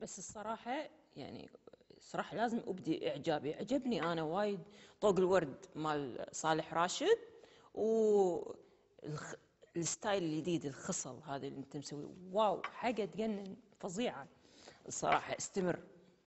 بس الصراحة يعني صراحة لازم أبدي إعجابي عجبني أنا وايد طوق الورد مال صالح راشد و الخ... الستايل الجديد الخصل هذا اللي انت مسويه واو حاجه تجنن فظيعه الصراحه استمر